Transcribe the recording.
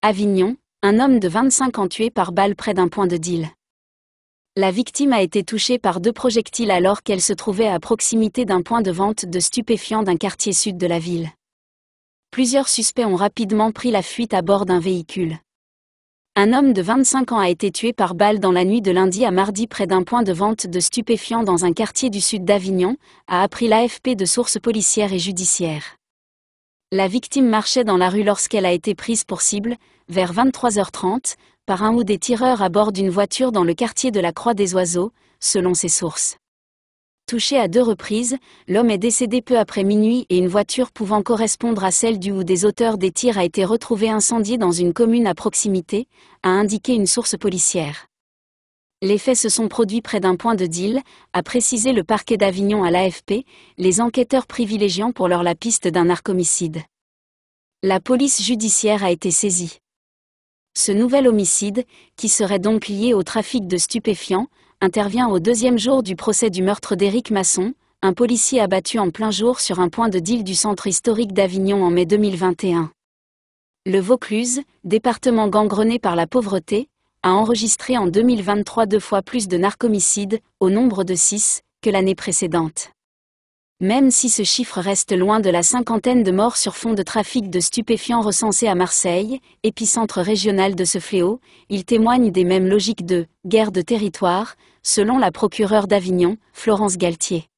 Avignon, un homme de 25 ans tué par balle près d'un point de deal. La victime a été touchée par deux projectiles alors qu'elle se trouvait à proximité d'un point de vente de stupéfiants d'un quartier sud de la ville. Plusieurs suspects ont rapidement pris la fuite à bord d'un véhicule. Un homme de 25 ans a été tué par balle dans la nuit de lundi à mardi près d'un point de vente de stupéfiants dans un quartier du sud d'Avignon, a appris l'AFP de sources policières et judiciaires. La victime marchait dans la rue lorsqu'elle a été prise pour cible, vers 23h30, par un ou des tireurs à bord d'une voiture dans le quartier de la Croix des Oiseaux, selon ses sources. Touché à deux reprises, l'homme est décédé peu après minuit et une voiture pouvant correspondre à celle du ou des auteurs des tirs a été retrouvée incendiée dans une commune à proximité, a indiqué une source policière. Les faits se sont produits près d'un point de deal, a précisé le parquet d'Avignon à l'AFP, les enquêteurs privilégiant pour leur la piste d'un narcomicide. La police judiciaire a été saisie. Ce nouvel homicide, qui serait donc lié au trafic de stupéfiants, intervient au deuxième jour du procès du meurtre d'Éric Masson, un policier abattu en plein jour sur un point de deal du centre historique d'Avignon en mai 2021. Le Vaucluse, département gangrené par la pauvreté, a enregistré en 2023 deux fois plus de narcomicides, au nombre de six, que l'année précédente. Même si ce chiffre reste loin de la cinquantaine de morts sur fond de trafic de stupéfiants recensés à Marseille, épicentre régional de ce fléau, il témoigne des mêmes logiques de guerre de territoire, selon la procureure d'Avignon, Florence Galtier.